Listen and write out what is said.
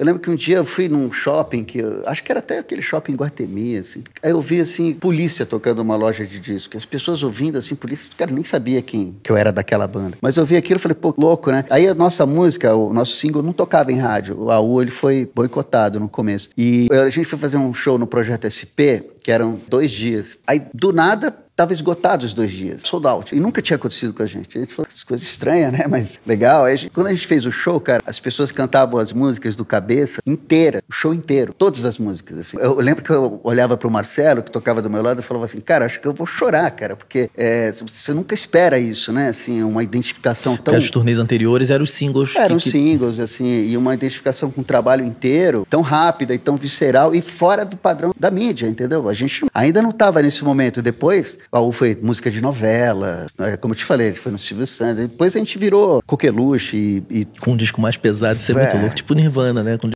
Eu lembro que um dia eu fui num shopping que eu, acho que era até aquele shopping Guatemi, assim. Aí eu vi assim polícia tocando uma loja de disco, as pessoas ouvindo assim polícia, cara, nem sabia quem que eu era daquela banda. Mas eu vi aquilo e falei, pô, louco, né? Aí a nossa música, o nosso single não tocava em rádio. O AU ele foi boicotado no começo. E a gente foi fazer um show no projeto SP, que eram dois dias. Aí do nada Estava esgotado os dois dias, sold out. E nunca tinha acontecido com a gente. A gente falou, que coisa estranha, né? Mas legal. Aí, quando a gente fez o show, cara, as pessoas cantavam as músicas do cabeça inteira, o show inteiro, todas as músicas, assim. Eu lembro que eu olhava para o Marcelo, que tocava do meu lado, e falava assim, cara, acho que eu vou chorar, cara, porque é, você nunca espera isso, né? Assim, uma identificação tão... Porque os turnês anteriores eram os singles. Eram que... singles, assim, e uma identificação com o trabalho inteiro, tão rápida e tão visceral, e fora do padrão da mídia, entendeu? A gente ainda não estava nesse momento. Depois, baú foi música de novela, é, como eu te falei, foi no Silvio Santos. Depois a gente virou coqueluche e, e... Com um disco mais pesado, isso é, é muito louco. Tipo Nirvana, né? Com